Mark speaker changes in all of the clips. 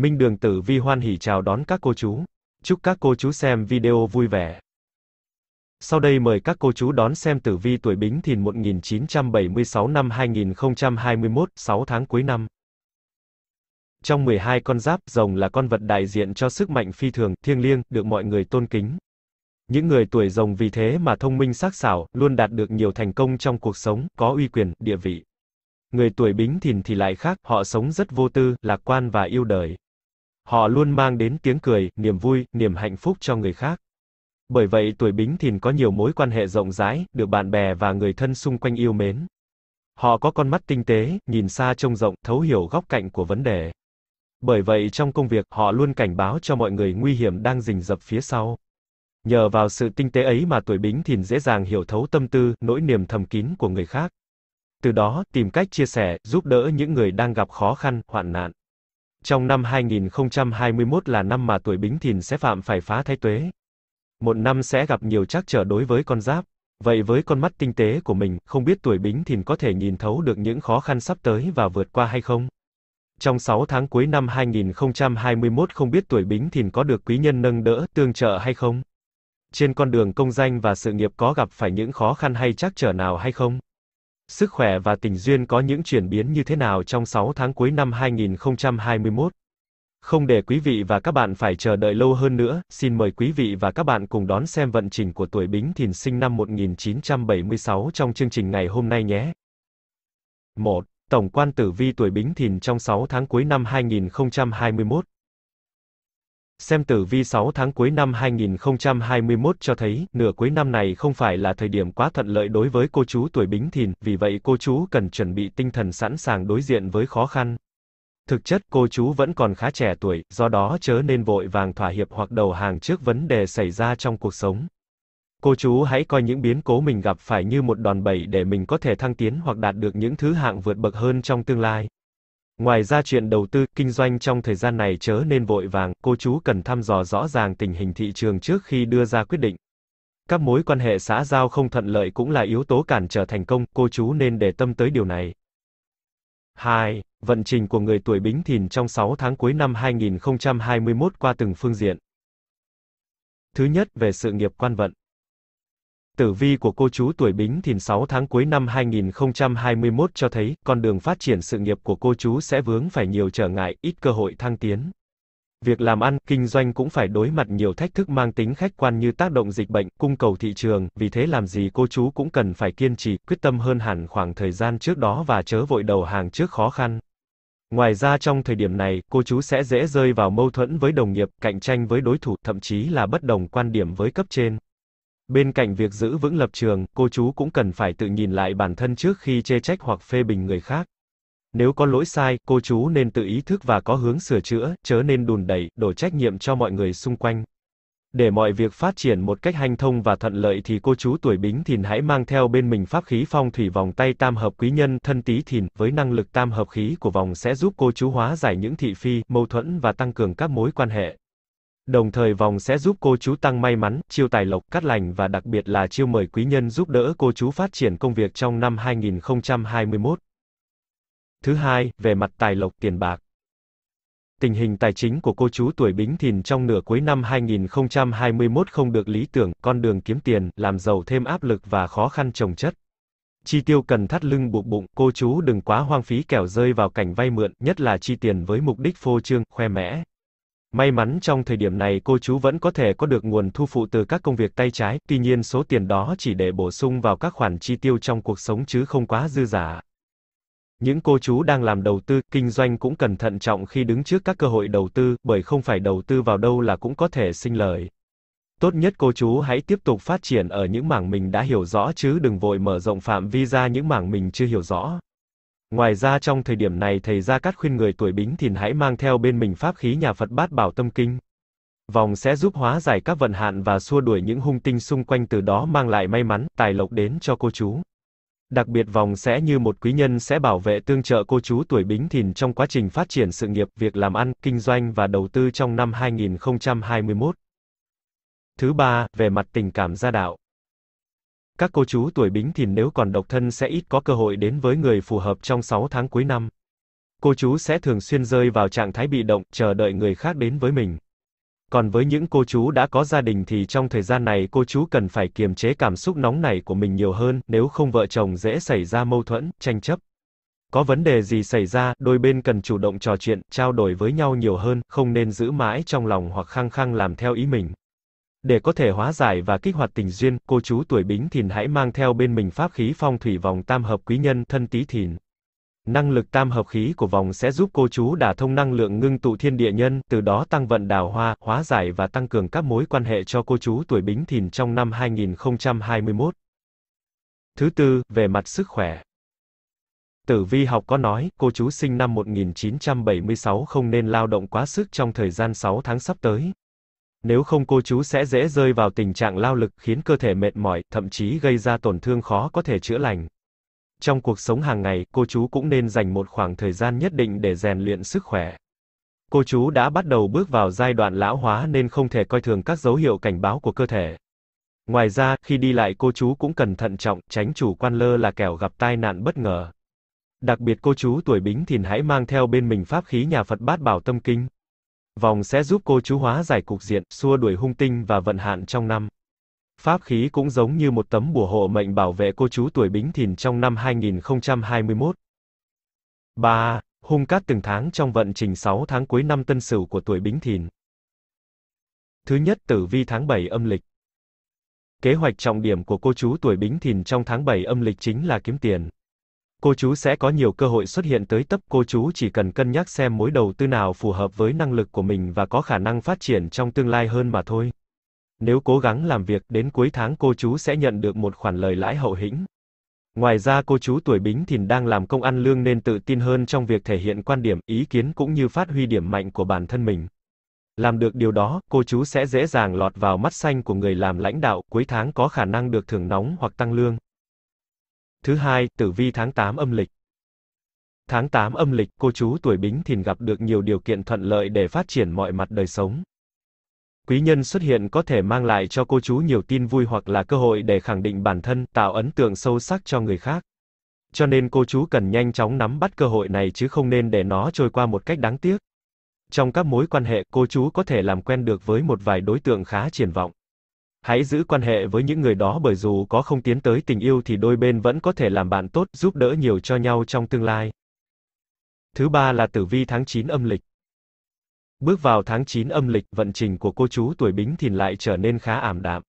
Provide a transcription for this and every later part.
Speaker 1: Minh Đường Tử Vi hoan hỉ chào đón các cô chú. Chúc các cô chú xem video vui vẻ. Sau đây mời các cô chú đón xem tử vi tuổi Bính Thìn 1976 năm 2021, 6 tháng cuối năm. Trong 12 con giáp, rồng là con vật đại diện cho sức mạnh phi thường, thiêng liêng, được mọi người tôn kính. Những người tuổi rồng vì thế mà thông minh sắc sảo, luôn đạt được nhiều thành công trong cuộc sống, có uy quyền, địa vị. Người tuổi Bính Thìn thì lại khác, họ sống rất vô tư, lạc quan và yêu đời. Họ luôn mang đến tiếng cười, niềm vui, niềm hạnh phúc cho người khác. Bởi vậy tuổi Bính Thìn có nhiều mối quan hệ rộng rãi, được bạn bè và người thân xung quanh yêu mến. Họ có con mắt tinh tế, nhìn xa trông rộng, thấu hiểu góc cạnh của vấn đề. Bởi vậy trong công việc, họ luôn cảnh báo cho mọi người nguy hiểm đang rình rập phía sau. Nhờ vào sự tinh tế ấy mà tuổi Bính Thìn dễ dàng hiểu thấu tâm tư, nỗi niềm thầm kín của người khác. Từ đó, tìm cách chia sẻ, giúp đỡ những người đang gặp khó khăn, hoạn nạn. Trong năm 2021 là năm mà tuổi Bính Thìn sẽ phạm phải phá thái tuế. Một năm sẽ gặp nhiều trắc trở đối với con giáp. Vậy với con mắt tinh tế của mình, không biết tuổi Bính Thìn có thể nhìn thấu được những khó khăn sắp tới và vượt qua hay không? Trong 6 tháng cuối năm 2021 không biết tuổi Bính Thìn có được quý nhân nâng đỡ, tương trợ hay không? Trên con đường công danh và sự nghiệp có gặp phải những khó khăn hay trắc trở nào hay không? sức khỏe và tình duyên có những chuyển biến như thế nào trong 6 tháng cuối năm 2021. Không để quý vị và các bạn phải chờ đợi lâu hơn nữa, xin mời quý vị và các bạn cùng đón xem vận trình của tuổi Bính Thìn sinh năm 1976 trong chương trình ngày hôm nay nhé. 1. Tổng quan tử vi tuổi Bính Thìn trong 6 tháng cuối năm 2021 Xem tử vi 6 tháng cuối năm 2021 cho thấy, nửa cuối năm này không phải là thời điểm quá thuận lợi đối với cô chú tuổi Bính Thìn, vì vậy cô chú cần chuẩn bị tinh thần sẵn sàng đối diện với khó khăn. Thực chất cô chú vẫn còn khá trẻ tuổi, do đó chớ nên vội vàng thỏa hiệp hoặc đầu hàng trước vấn đề xảy ra trong cuộc sống. Cô chú hãy coi những biến cố mình gặp phải như một đòn bẩy để mình có thể thăng tiến hoặc đạt được những thứ hạng vượt bậc hơn trong tương lai. Ngoài ra chuyện đầu tư, kinh doanh trong thời gian này chớ nên vội vàng, cô chú cần thăm dò rõ ràng tình hình thị trường trước khi đưa ra quyết định. Các mối quan hệ xã giao không thuận lợi cũng là yếu tố cản trở thành công, cô chú nên để tâm tới điều này. 2. Vận trình của người tuổi Bính Thìn trong 6 tháng cuối năm 2021 qua từng phương diện. Thứ nhất, về sự nghiệp quan vận. Tử vi của cô chú tuổi Bính Thìn 6 tháng cuối năm 2021 cho thấy, con đường phát triển sự nghiệp của cô chú sẽ vướng phải nhiều trở ngại, ít cơ hội thăng tiến. Việc làm ăn, kinh doanh cũng phải đối mặt nhiều thách thức mang tính khách quan như tác động dịch bệnh, cung cầu thị trường, vì thế làm gì cô chú cũng cần phải kiên trì, quyết tâm hơn hẳn khoảng thời gian trước đó và chớ vội đầu hàng trước khó khăn. Ngoài ra trong thời điểm này, cô chú sẽ dễ rơi vào mâu thuẫn với đồng nghiệp, cạnh tranh với đối thủ, thậm chí là bất đồng quan điểm với cấp trên. Bên cạnh việc giữ vững lập trường, cô chú cũng cần phải tự nhìn lại bản thân trước khi chê trách hoặc phê bình người khác. Nếu có lỗi sai, cô chú nên tự ý thức và có hướng sửa chữa, chớ nên đùn đẩy, đổ trách nhiệm cho mọi người xung quanh. Để mọi việc phát triển một cách hanh thông và thuận lợi thì cô chú tuổi Bính Thìn hãy mang theo bên mình pháp khí phong thủy vòng tay tam hợp quý nhân thân Tý Thìn, với năng lực tam hợp khí của vòng sẽ giúp cô chú hóa giải những thị phi, mâu thuẫn và tăng cường các mối quan hệ. Đồng thời vòng sẽ giúp cô chú tăng may mắn, chiêu tài lộc, cắt lành và đặc biệt là chiêu mời quý nhân giúp đỡ cô chú phát triển công việc trong năm 2021. Thứ hai, về mặt tài lộc tiền bạc. Tình hình tài chính của cô chú tuổi Bính Thìn trong nửa cuối năm 2021 không được lý tưởng, con đường kiếm tiền, làm giàu thêm áp lực và khó khăn trồng chất. Chi tiêu cần thắt lưng buộc bụng, cô chú đừng quá hoang phí kẻo rơi vào cảnh vay mượn, nhất là chi tiền với mục đích phô trương, khoe mẽ. May mắn trong thời điểm này cô chú vẫn có thể có được nguồn thu phụ từ các công việc tay trái, tuy nhiên số tiền đó chỉ để bổ sung vào các khoản chi tiêu trong cuộc sống chứ không quá dư giả. Những cô chú đang làm đầu tư, kinh doanh cũng cần thận trọng khi đứng trước các cơ hội đầu tư, bởi không phải đầu tư vào đâu là cũng có thể sinh lời. Tốt nhất cô chú hãy tiếp tục phát triển ở những mảng mình đã hiểu rõ chứ đừng vội mở rộng phạm vi ra những mảng mình chưa hiểu rõ. Ngoài ra trong thời điểm này thầy Gia Cát khuyên người tuổi Bính Thìn hãy mang theo bên mình pháp khí nhà Phật Bát Bảo Tâm Kinh. Vòng sẽ giúp hóa giải các vận hạn và xua đuổi những hung tinh xung quanh từ đó mang lại may mắn, tài lộc đến cho cô chú. Đặc biệt vòng sẽ như một quý nhân sẽ bảo vệ tương trợ cô chú tuổi Bính Thìn trong quá trình phát triển sự nghiệp, việc làm ăn, kinh doanh và đầu tư trong năm 2021. Thứ ba, về mặt tình cảm gia đạo. Các cô chú tuổi bính thìn nếu còn độc thân sẽ ít có cơ hội đến với người phù hợp trong 6 tháng cuối năm. Cô chú sẽ thường xuyên rơi vào trạng thái bị động, chờ đợi người khác đến với mình. Còn với những cô chú đã có gia đình thì trong thời gian này cô chú cần phải kiềm chế cảm xúc nóng nảy của mình nhiều hơn, nếu không vợ chồng dễ xảy ra mâu thuẫn, tranh chấp. Có vấn đề gì xảy ra, đôi bên cần chủ động trò chuyện, trao đổi với nhau nhiều hơn, không nên giữ mãi trong lòng hoặc khăng khăng làm theo ý mình. Để có thể hóa giải và kích hoạt tình duyên, cô chú tuổi Bính Thìn hãy mang theo bên mình pháp khí phong thủy vòng tam hợp quý nhân thân Tý Thìn. Năng lực tam hợp khí của vòng sẽ giúp cô chú đả thông năng lượng ngưng tụ thiên địa nhân, từ đó tăng vận đào hoa, hóa giải và tăng cường các mối quan hệ cho cô chú tuổi Bính Thìn trong năm 2021. Thứ tư, về mặt sức khỏe. Tử vi học có nói, cô chú sinh năm 1976 không nên lao động quá sức trong thời gian 6 tháng sắp tới, nếu không cô chú sẽ dễ rơi vào tình trạng lao lực khiến cơ thể mệt mỏi, thậm chí gây ra tổn thương khó có thể chữa lành. Trong cuộc sống hàng ngày, cô chú cũng nên dành một khoảng thời gian nhất định để rèn luyện sức khỏe. Cô chú đã bắt đầu bước vào giai đoạn lão hóa nên không thể coi thường các dấu hiệu cảnh báo của cơ thể. Ngoài ra, khi đi lại cô chú cũng cần thận trọng, tránh chủ quan lơ là kẻo gặp tai nạn bất ngờ. Đặc biệt cô chú tuổi bính thìn hãy mang theo bên mình pháp khí nhà Phật Bát Bảo Tâm Kinh. Vòng sẽ giúp cô chú hóa giải cục diện, xua đuổi hung tinh và vận hạn trong năm. Pháp khí cũng giống như một tấm bùa hộ mệnh bảo vệ cô chú tuổi Bính Thìn trong năm 2021. 3. Hung cát từng tháng trong vận trình 6 tháng cuối năm Tân Sửu của tuổi Bính Thìn. Thứ nhất, tử vi tháng 7 âm lịch. Kế hoạch trọng điểm của cô chú tuổi Bính Thìn trong tháng 7 âm lịch chính là kiếm tiền cô chú sẽ có nhiều cơ hội xuất hiện tới tấp, cô chú chỉ cần cân nhắc xem mối đầu tư nào phù hợp với năng lực của mình và có khả năng phát triển trong tương lai hơn mà thôi. Nếu cố gắng làm việc đến cuối tháng cô chú sẽ nhận được một khoản lời lãi hậu hĩnh. Ngoài ra cô chú tuổi Bính Thìn đang làm công ăn lương nên tự tin hơn trong việc thể hiện quan điểm, ý kiến cũng như phát huy điểm mạnh của bản thân mình. Làm được điều đó, cô chú sẽ dễ dàng lọt vào mắt xanh của người làm lãnh đạo, cuối tháng có khả năng được thưởng nóng hoặc tăng lương. Thứ hai, tử vi tháng 8 âm lịch. Tháng 8 âm lịch, cô chú tuổi Bính Thìn gặp được nhiều điều kiện thuận lợi để phát triển mọi mặt đời sống. Quý nhân xuất hiện có thể mang lại cho cô chú nhiều tin vui hoặc là cơ hội để khẳng định bản thân, tạo ấn tượng sâu sắc cho người khác. Cho nên cô chú cần nhanh chóng nắm bắt cơ hội này chứ không nên để nó trôi qua một cách đáng tiếc. Trong các mối quan hệ, cô chú có thể làm quen được với một vài đối tượng khá triển vọng. Hãy giữ quan hệ với những người đó bởi dù có không tiến tới tình yêu thì đôi bên vẫn có thể làm bạn tốt, giúp đỡ nhiều cho nhau trong tương lai. Thứ ba là tử vi tháng 9 âm lịch. Bước vào tháng 9 âm lịch, vận trình của cô chú tuổi Bính Thìn lại trở nên khá ảm đạm.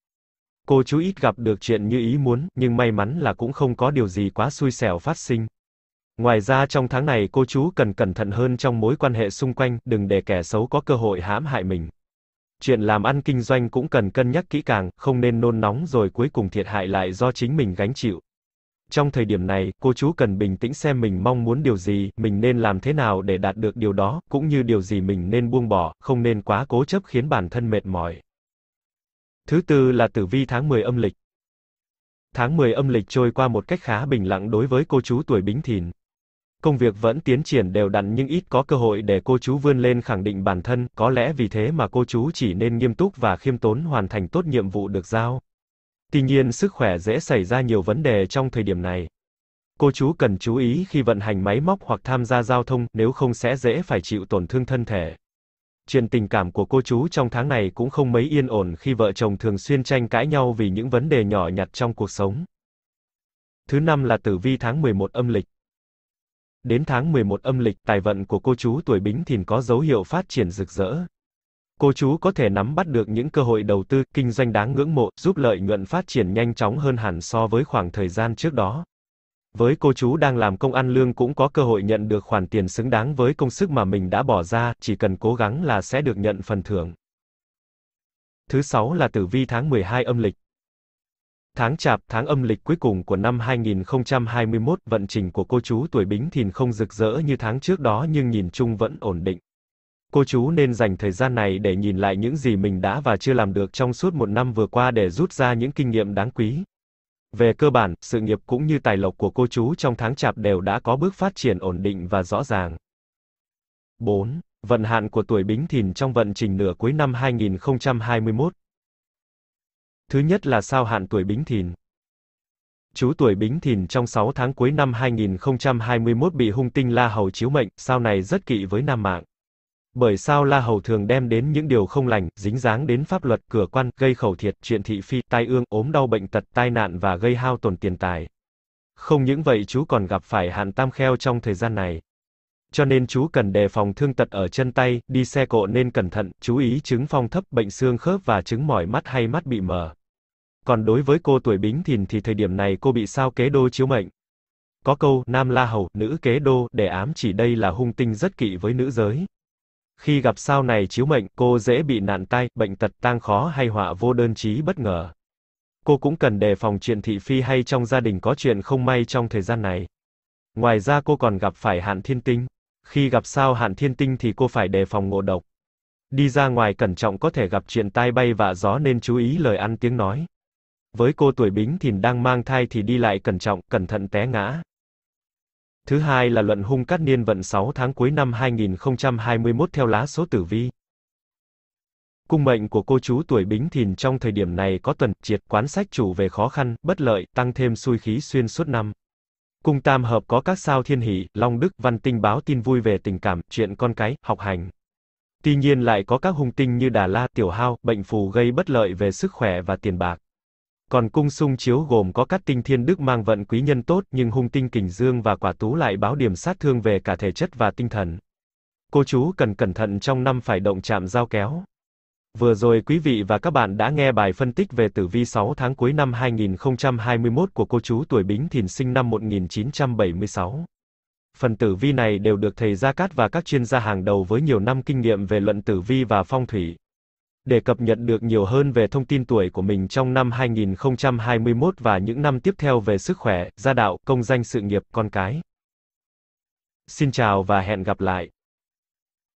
Speaker 1: Cô chú ít gặp được chuyện như ý muốn, nhưng may mắn là cũng không có điều gì quá xui xẻo phát sinh. Ngoài ra trong tháng này cô chú cần cẩn thận hơn trong mối quan hệ xung quanh, đừng để kẻ xấu có cơ hội hãm hại mình chuyện làm ăn kinh doanh cũng cần cân nhắc kỹ càng, không nên nôn nóng rồi cuối cùng thiệt hại lại do chính mình gánh chịu. Trong thời điểm này, cô chú cần bình tĩnh xem mình mong muốn điều gì, mình nên làm thế nào để đạt được điều đó, cũng như điều gì mình nên buông bỏ, không nên quá cố chấp khiến bản thân mệt mỏi. Thứ tư là tử vi tháng 10 âm lịch. Tháng 10 âm lịch trôi qua một cách khá bình lặng đối với cô chú tuổi Bính Thìn công việc vẫn tiến triển đều đặn nhưng ít có cơ hội để cô chú vươn lên khẳng định bản thân, có lẽ vì thế mà cô chú chỉ nên nghiêm túc và khiêm tốn hoàn thành tốt nhiệm vụ được giao. Tuy nhiên sức khỏe dễ xảy ra nhiều vấn đề trong thời điểm này. Cô chú cần chú ý khi vận hành máy móc hoặc tham gia giao thông, nếu không sẽ dễ phải chịu tổn thương thân thể. Chuyện tình cảm của cô chú trong tháng này cũng không mấy yên ổn khi vợ chồng thường xuyên tranh cãi nhau vì những vấn đề nhỏ nhặt trong cuộc sống. Thứ năm là tử vi tháng 11 âm lịch. Đến tháng 11 âm lịch, tài vận của cô chú tuổi Bính Thìn có dấu hiệu phát triển rực rỡ. Cô chú có thể nắm bắt được những cơ hội đầu tư, kinh doanh đáng ngưỡng mộ, giúp lợi nhuận phát triển nhanh chóng hơn hẳn so với khoảng thời gian trước đó. Với cô chú đang làm công ăn lương cũng có cơ hội nhận được khoản tiền xứng đáng với công sức mà mình đã bỏ ra, chỉ cần cố gắng là sẽ được nhận phần thưởng. Thứ sáu là tử vi tháng 12 âm lịch. Tháng chạp, tháng âm lịch cuối cùng của năm 2021, vận trình của cô chú tuổi Bính Thìn không rực rỡ như tháng trước đó nhưng nhìn chung vẫn ổn định. Cô chú nên dành thời gian này để nhìn lại những gì mình đã và chưa làm được trong suốt một năm vừa qua để rút ra những kinh nghiệm đáng quý. Về cơ bản, sự nghiệp cũng như tài lộc của cô chú trong tháng chạp đều đã có bước phát triển ổn định và rõ ràng. 4. Vận hạn của tuổi Bính Thìn trong vận trình nửa cuối năm 2021 Thứ nhất là sao hạn tuổi Bính Thìn. Chú tuổi Bính Thìn trong 6 tháng cuối năm 2021 bị hung tinh La Hầu chiếu mệnh, sao này rất kỵ với nam mạng. Bởi sao La Hầu thường đem đến những điều không lành, dính dáng đến pháp luật, cửa quan, gây khẩu thiệt, chuyện thị phi, tai ương, ốm đau bệnh tật, tai nạn và gây hao tổn tiền tài. Không những vậy chú còn gặp phải hạn tam kheo trong thời gian này cho nên chú cần đề phòng thương tật ở chân tay, đi xe cộ nên cẩn thận, chú ý chứng phong thấp, bệnh xương khớp và chứng mỏi mắt hay mắt bị mờ. Còn đối với cô tuổi bính thìn thì thời điểm này cô bị sao kế đô chiếu mệnh. Có câu, nam la hầu, nữ kế đô, để ám chỉ đây là hung tinh rất kỵ với nữ giới. Khi gặp sao này chiếu mệnh, cô dễ bị nạn tai, bệnh tật tang khó hay họa vô đơn chí bất ngờ. Cô cũng cần đề phòng chuyện thị phi hay trong gia đình có chuyện không may trong thời gian này. Ngoài ra cô còn gặp phải hạn thiên tinh. Khi gặp sao hạn thiên tinh thì cô phải đề phòng ngộ độc. Đi ra ngoài cẩn trọng có thể gặp chuyện tai bay vạ gió nên chú ý lời ăn tiếng nói. Với cô tuổi bính thìn đang mang thai thì đi lại cẩn trọng, cẩn thận té ngã. Thứ hai là luận hung cát niên vận 6 tháng cuối năm 2021 theo lá số tử vi. Cung mệnh của cô chú tuổi bính thìn trong thời điểm này có tuần triệt quán sách chủ về khó khăn, bất lợi, tăng thêm xui khí xuyên suốt năm. Cung tam hợp có các sao thiên hỷ, long đức, văn tinh báo tin vui về tình cảm, chuyện con cái, học hành. Tuy nhiên lại có các hung tinh như đà la, tiểu hao, bệnh phù gây bất lợi về sức khỏe và tiền bạc. Còn cung sung chiếu gồm có các tinh thiên đức mang vận quý nhân tốt nhưng hung tinh kình dương và quả tú lại báo điểm sát thương về cả thể chất và tinh thần. Cô chú cần cẩn thận trong năm phải động chạm giao kéo. Vừa rồi quý vị và các bạn đã nghe bài phân tích về tử vi 6 tháng cuối năm 2021 của cô chú tuổi Bính Thìn sinh năm 1976. Phần tử vi này đều được thầy Gia Cát và các chuyên gia hàng đầu với nhiều năm kinh nghiệm về luận tử vi và phong thủy. Để cập nhật được nhiều hơn về thông tin tuổi của mình trong năm 2021 và những năm tiếp theo về sức khỏe, gia đạo, công danh sự nghiệp, con cái. Xin chào và hẹn gặp lại.